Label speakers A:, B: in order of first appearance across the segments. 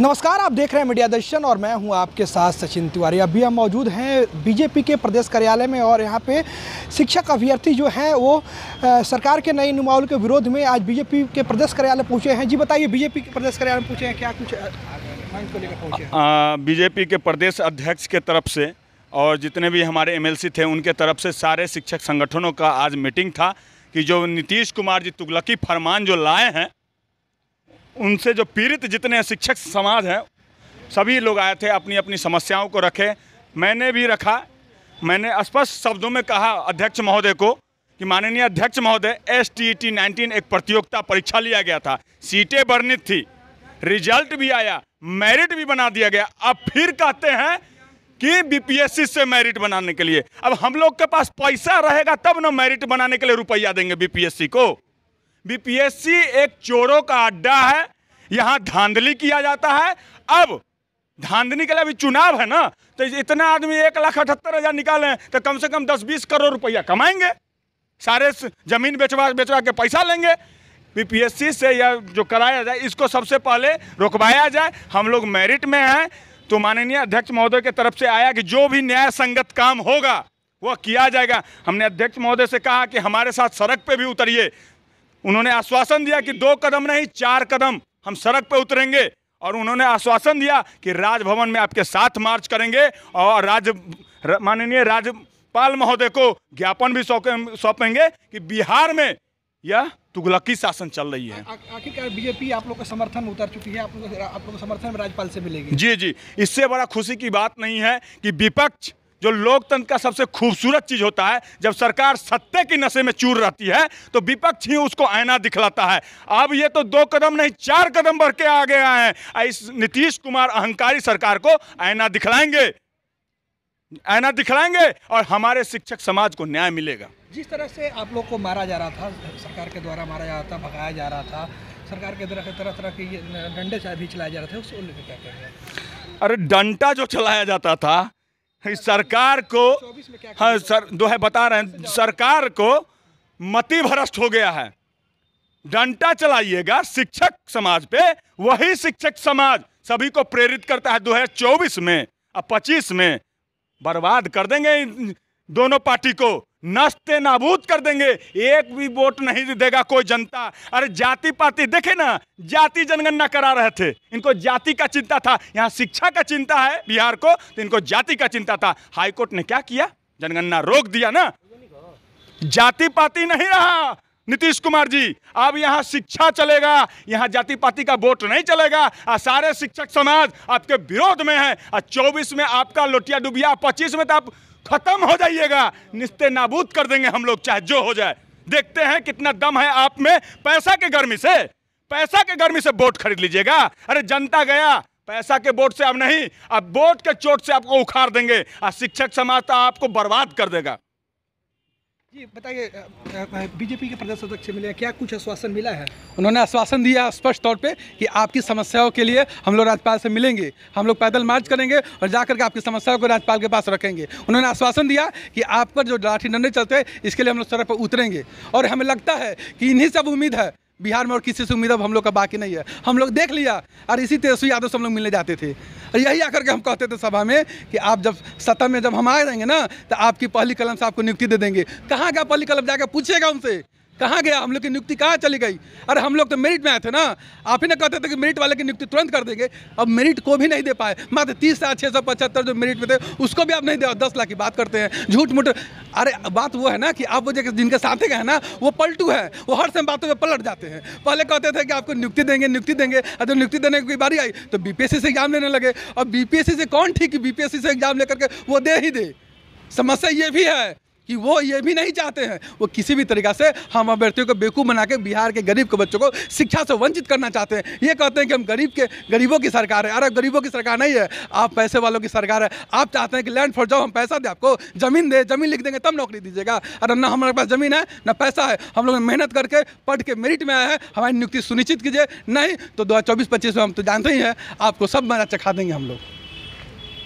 A: नमस्कार आप देख रहे हैं मीडिया दर्शन और मैं हूं आपके साथ सचिन तिवारी अभी हम मौजूद हैं बीजेपी के प्रदेश कार्यालय में और यहां पे शिक्षक अभ्यर्थी जो हैं वो सरकार के नए नुमाउल के विरोध में आज बीजेपी के प्रदेश कार्यालय पहुंचे हैं जी बताइए बीजेपी के प्रदेश कार्यालय में पूछे हैं क्या कुछ
B: बीजेपी के प्रदेश अध्यक्ष के तरफ से और जितने भी हमारे एम थे उनके तरफ से सारे शिक्षक संगठनों का आज मीटिंग था कि जो नीतीश कुमार जी तुगलकी फरमान जो लाए हैं उनसे जो पीड़ित जितने शिक्षक समाज हैं सभी लोग आए थे अपनी अपनी समस्याओं को रखे मैंने भी रखा मैंने स्पष्ट शब्दों में कहा अध्यक्ष महोदय को कि माननीय अध्यक्ष महोदय एस टी टी नाइनटीन एक प्रतियोगिता परीक्षा लिया गया था सीटें वर्णित थी रिजल्ट भी आया मेरिट भी बना दिया गया अब फिर कहते हैं कि बीपीएससी से मेरिट बनाने के लिए अब हम लोग के पास पैसा रहेगा तब ना मेरिट बनाने के लिए रुपया देंगे बीपीएससी को बीपीएससी एक चोरों का अड्डा है यहाँ धांधली किया जाता है अब धांधली के लिए अभी चुनाव है ना तो इतना आदमी एक लाख अठहत्तर हज़ार निकाले तो कम से कम दस बीस करोड़ रुपया कमाएंगे सारे जमीन बेचवा बेचवा के पैसा लेंगे बीपीएससी से यह जो कराया जाए इसको सबसे पहले रुकवाया जाए हम लोग मेरिट में हैं तो माननीय अध्यक्ष महोदय के तरफ से आया कि जो भी न्याय संगत काम होगा वह किया जाएगा हमने अध्यक्ष महोदय से कहा कि हमारे साथ सड़क पे भी उतरिए उन्होंने आश्वासन दिया कि दो कदम नहीं चार कदम हम सड़क पर उतरेंगे और उन्होंने आश्वासन दिया कि राजभवन में आपके साथ मार्च करेंगे और राज माननीय राज्यपाल महोदय को ज्ञापन भी सौंपेंगे कि बिहार में यह तुगलकी शासन चल रही है
A: आखिरकार बीजेपी आप लोग का समर्थन में उतर चुकी है आप लोग आप लोग
B: समर्थन में राज्यपाल से मिलेगी जी जी इससे बड़ा खुशी की बात नहीं है कि विपक्ष जो लोकतंत्र का सबसे खूबसूरत चीज़ होता है जब सरकार सत्ते की नशे में चूर रहती है तो विपक्ष ही उसको आईना दिखलाता है अब ये तो दो कदम नहीं चार कदम बढ़ के आगे गया है इस नीतीश कुमार अहंकारी सरकार को आईना दिखलाएंगे आईना दिखलाएंगे और हमारे शिक्षक समाज को न्याय मिलेगा
A: जिस तरह से आप लोग को मारा जा रहा था सरकार के द्वारा मारा जा रहा था भगाया जा रहा था सरकार के तरह तरह तरह के डंडे भी चलाए जा रहे थे उसको क्या
B: कहेंगे अरे डंटा जो चलाया जाता था सरकार को हाँ सर दो है बता रहे हैं सरकार को मति भ्रष्ट हो गया है डंटा चलाइएगा शिक्षक समाज पे वही शिक्षक समाज सभी को प्रेरित करता है दो हजार चौबीस में और 25 में बर्बाद कर देंगे दोनों पार्टी को नष्ट नाबूद कर देंगे एक भी वोट नहीं देगा कोई जनता अरे जाति पाति देखे ना जाति जनगणना करा रहे थे इनको जाति का चिंता था यहाँ शिक्षा का चिंता है बिहार को तो इनको जाति का चिंता था हाईकोर्ट ने क्या किया जनगणना रोक दिया ना जाति पाति नहीं रहा नीतीश कुमार जी अब यहाँ शिक्षा चलेगा यहाँ जाति पाति का वोट नहीं चलेगा और सारे शिक्षक समाज आपके विरोध में है और चौबीस में आपका लोटिया डुबिया पच्चीस में तो आप खत्म हो जाइएगा निस्ते नाबूद कर देंगे हम लोग चाहे जो हो जाए देखते हैं कितना दम है आप में पैसा के गर्मी से पैसा के गर्मी से वोट खरीद लीजिएगा अरे जनता गया पैसा के वोट से आप नहीं अब वोट के चोट से आपको उखाड़ देंगे और शिक्षक समाज तो आपको बर्बाद कर देगा
C: जी बताइए बीजेपी के प्रदेश अध्यक्ष मिले क्या कुछ आश्वासन मिला है उन्होंने आश्वासन दिया स्पष्ट तौर पे कि आपकी समस्याओं के लिए हम लोग राज्यपाल से मिलेंगे हम लोग पैदल मार्च करेंगे और जाकर के आपकी समस्याओं को राज्यपाल के पास रखेंगे उन्होंने आश्वासन दिया कि आप पर जो लाठी डंडे चलते इसके लिए हम लोग सड़क पर उतरेंगे और हमें लगता है कि इन्हीं सब उम्मीद है बिहार में और किसी से उम्मीद अब हम लोग का बाकी नहीं है हम लोग देख लिया और इसी तेजस्वी यादव से हम लोग मिलने जाते थे और यही आकर के हम कहते थे सभा में कि आप जब सत्ता में जब हम आ जाएंगे ना तो आपकी पहली कलम से आपको नियुक्ति दे देंगे कहाँ का पहली कलम जाकर पूछेगा उनसे कहाँ गया हम लोग की नियुक्ति कहाँ चली गई अरे हम लोग तो मेरिट में आए थे ना आप ही ना कहते थे कि मेरिट वाले की नियुक्ति तुरंत कर देंगे अब मेरिट को भी नहीं दे पाए मात्र तीस से छः सौ पचहत्तर जो मेरिट में थे उसको भी आप नहीं दे दस लाख की बात करते हैं झूठ मूठ अरे बात वो है ना कि आप वो जिनके साथे गए हैं ना वो पलटू है वो हर समय बातों में पलट जाते हैं पहले कहते थे कि आपको नियुक्ति देंगे नियुक्ति देंगे अरे जब नियुक्ति देने की बारी आई तो बी से एग्जाम लेने लगे और बी से कौन ठीक बीपीएससी से एग्जाम लेकर के वो दे ही दे समस्या ये भी है कि वो ये भी नहीं चाहते हैं वो किसी भी तरीका से हम अभ्यर्थियों को बेवकूफ़ बना के बिहार के गरीब के बच्चों को शिक्षा से वंचित करना चाहते हैं ये कहते हैं कि हम गरीब के गरीबों की सरकार है अरे गरीबों की सरकार नहीं है आप पैसे वालों की सरकार है आप चाहते हैं कि लैंड फॉर जाओ हम पैसा दें आपको ज़मीन दे ज़मीन लिख देंगे तब नौकरी दीजिएगा अरे ना हमारे पास ज़मीन है ना पैसा है हम लोग मेहनत करके पढ़ के मेरिट में आया है हमारी नियुक्ति सुनिश्चित कीजिए नहीं तो दो हज़ार में हम तो जानते ही हैं आपको सब मजा चखा देंगे हम लोग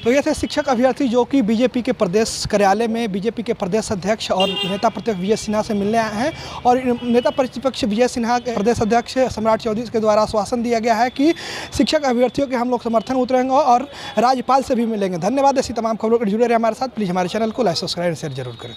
A: तो ये थे शिक्षक अभ्यर्थी जो कि बीजेपी के प्रदेश कार्यालय में बीजेपी के प्रदेश अध्यक्ष और नेता प्रतिपक्ष विजय सिन्हा से मिलने आए हैं और नेता प्रतिपक्ष विजय सिन्हा के प्रदेश अध्यक्ष सम्राट चौधरी के द्वारा आश्वासन दिया गया है कि शिक्षक अभ्यर्थियों के हम लोग समर्थन उतरेंगे और राज्यपाल से भी मिलेंगे धन्यवाद ऐसी तमाम खबरों के जुड़े रहे हमारे साथ प्लीज़ हमारे चैनल को लाइक सब्सक्राइब शेयर जरूर करें